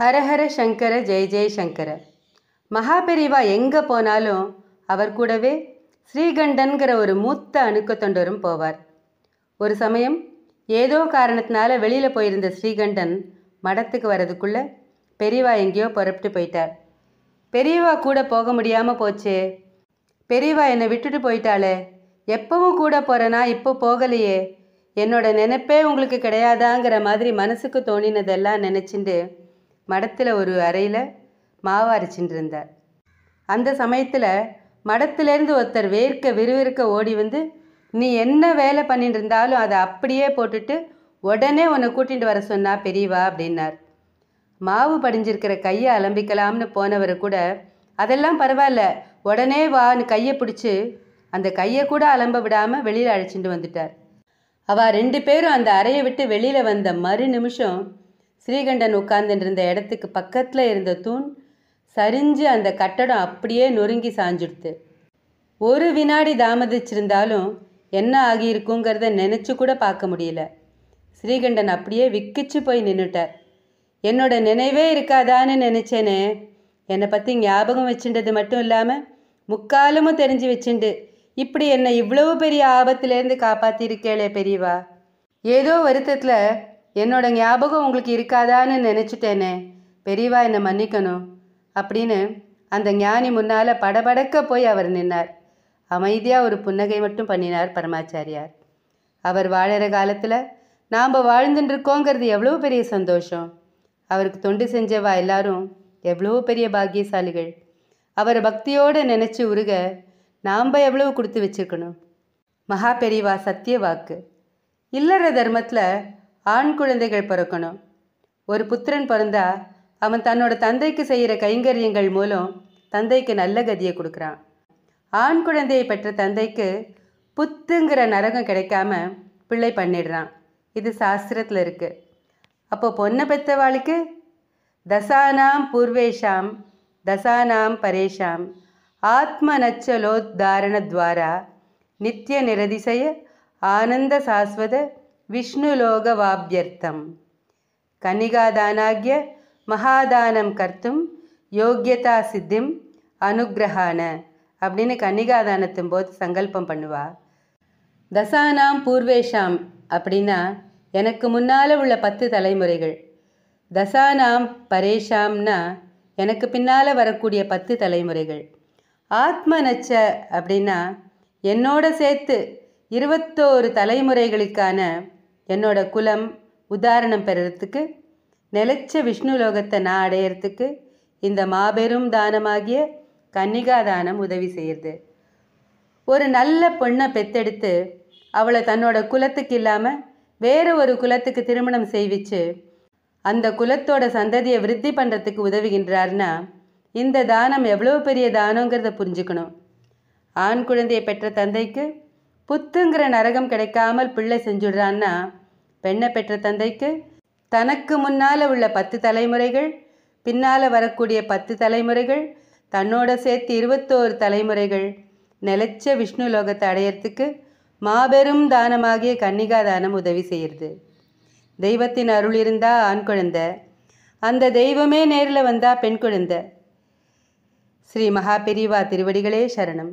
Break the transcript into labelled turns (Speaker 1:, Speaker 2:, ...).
Speaker 1: ஹரஹர சங்கர ஜெய் ஜெய் சங்கர மகாபெரிவா எங்கே போனாலும் அவர் கூடவே ஸ்ரீகண்டன்கிற ஒரு மூத்த அணுக்க தொண்டரும் போவார் ஒரு சமயம் ஏதோ காரணத்தினால வெளியில் போயிருந்த ஸ்ரீகண்டன் மடத்துக்கு வரதுக்குள்ளே பெரியவா எங்கேயோ புறப்பட்டு போயிட்டார் பெரியவா கூட போக முடியாமல் போச்சே பெரியவா என்னை விட்டுட்டு போயிட்டாளே எப்பவும் கூட போகிறேனா இப்போ போகலையே என்னோட நினைப்பே உங்களுக்கு கிடையாதாங்கிற மாதிரி மனசுக்கு தோணினதெல்லாம் நினச்சிண்டு மடத்தில் ஒரு அறையில் மாவு அரைச்சின்னு இருந்தார் அந்த சமயத்தில் மடத்துலேருந்து ஒருத்தர் வேர்க்க விறுவிறுக்க ஓடி வந்து நீ என்ன வேலை பண்ணிட்டு இருந்தாலும் அதை அப்படியே போட்டுட்டு உடனே உன்னை கூட்டிகிட்டு வர சொன்னா பெரியவா அப்படின்னார் மாவு படிஞ்சிருக்கிற கையை அலம்பிக்கலாம்னு போனவர் கூட அதெல்லாம் பரவாயில்ல உடனே வான்னு கையை பிடிச்சி அந்த கையை கூட அலம்ப விடாமல் வெளியில் அழைச்சிட்டு வந்துட்டார் அவள் ரெண்டு பேரும் அந்த அறையை விட்டு வெளியில் வந்த மறு நிமிஷம் ஸ்ரீகண்டன் உட்கார்ந்துருந்த இடத்துக்கு பக்கத்தில் இருந்த தூண் சரிஞ்சு அந்த கட்டடம் அப்படியே நொறுங்கி சாஞ்சுடுத்து ஒரு வினாடி தாமதிச்சிருந்தாலும் என்ன ஆகியிருக்குங்கிறத நினச்சி கூட பார்க்க முடியல ஸ்ரீகண்டன் அப்படியே விக்கிச்சு போய் நின்றுட்டார் என்னோட நினைவே இருக்காதான்னு நினச்சேனே என்னை பற்றி ஞாபகம் வச்சுட்டது மட்டும் இல்லாமல் முக்காலமும் தெரிஞ்சு வச்சுண்டு இப்படி என்னை இவ்வளவு பெரிய ஆபத்திலேருந்து காப்பாற்றிருக்கேளே பெரியவா ஏதோ வருத்தத்தில் என்னோட ஞாபகம் உங்களுக்கு இருக்காதான்னு நினச்சிட்டேனே பெரியவா என்னை மன்னிக்கணும் அப்படின்னு அந்த ஞானி முன்னால் படபடக்க போய் அவர் நின்னார் அமைதியாக ஒரு புன்னகை மட்டும் பண்ணினார் பரமாச்சாரியார் அவர் வாழற காலத்தில் நாம் வாழ்ந்துட்டுருக்கோங்கிறது எவ்வளோ பெரிய சந்தோஷம் அவருக்கு தொண்டு செஞ்சவா எல்லாரும் எவ்வளோ பெரிய பாக்கியசாலிகள் அவரை பக்தியோடு நினச்சி உருக நாம் எவ்வளோ கொடுத்து வச்சுருக்கணும் மகா பெரியவா சத்திய வாக்கு இல்லற தர்மத்தில் ஆண் குழந்தைகள் பிறக்கணும் ஒரு புத்திரன் பிறந்தா அவன் தன்னோட தந்தைக்கு செய்கிற கைங்கரியங்கள் மூலம் தந்தைக்கு நல்ல கதியை கொடுக்குறான் ஆண் குழந்தையை பெற்ற தந்தைக்கு புத்துங்கிற நரகம் கிடைக்காம பிள்ளை பண்ணிடுறான் இது சாஸ்திரத்தில் இருக்குது அப்போ பொண்ணை பெற்றவாளுக்கு தசானாம் பூர்வேஷாம் தசானாம் பரேஷாம் ஆத்ம துவாரா நித்திய நிரதிசய ஆனந்த சாஸ்வத வாப்யர்த்தம் கனிகாதானாகிய மகாதானம் கர்த்தும் யோக்கியதா சித்திம் அனுகிரகான அப்படின்னு கன்னிகாதானத்தின் போது சங்கல்பம் பண்ணுவா தசானாம் பூர்வேஷாம் அப்படின்னா எனக்கு முன்னால் உள்ள பத்து தலைமுறைகள் தசானாம் பரேஷாம்னா எனக்கு பின்னால் வரக்கூடிய பத்து தலைமுறைகள் ஆத்மநச்ச அப்படின்னா என்னோட சேர்த்து இருபத்தோரு தலைமுறைகளுக்கான என்னோட குலம் உதாரணம் பெறத்துக்கு நிலைச்ச விஷ்ணு லோகத்தை நான் அடையிறதுக்கு இந்த மாபெரும் தானமாகிய கன்னிகா தானம் உதவி செய்யுது ஒரு நல்ல பொண்ணை பெத்தெடுத்து அவளை தன்னோட குலத்துக்கு இல்லாமல் வேறு ஒரு குலத்துக்கு திருமணம் செய்விச்சு அந்த குலத்தோட சந்ததியை விருத்தி பண்ணுறதுக்கு உதவுகின்றார்னா இந்த தானம் எவ்வளோ பெரிய தானங்கிறத புரிஞ்சுக்கணும் ஆண் குழந்தையை பெற்ற தந்தைக்கு புத்துங்கிற நரகம் கிடைக்காமல் பிள்ளை செஞ்சுடுறான்னா பெண்ணை பெற்ற தந்தைக்கு தனக்கு முன்னால் உள்ள பத்து தலைமுறைகள் பின்னால் வரக்கூடிய பத்து தலைமுறைகள் தன்னோட சேர்த்து இருபத்தோரு தலைமுறைகள் நிலச்ச விஷ்ணு லோகத்தை அடையிறதுக்கு மாபெரும் தானமாகிய கன்னிகா தானம் உதவி செய்கிறது தெய்வத்தின் அருள் இருந்தா ஆண் குழந்தை அந்த தெய்வமே நேரில் வந்தா பெண் குழந்தை ஸ்ரீ மகாபெரிவா திருவடிகளே சரணம்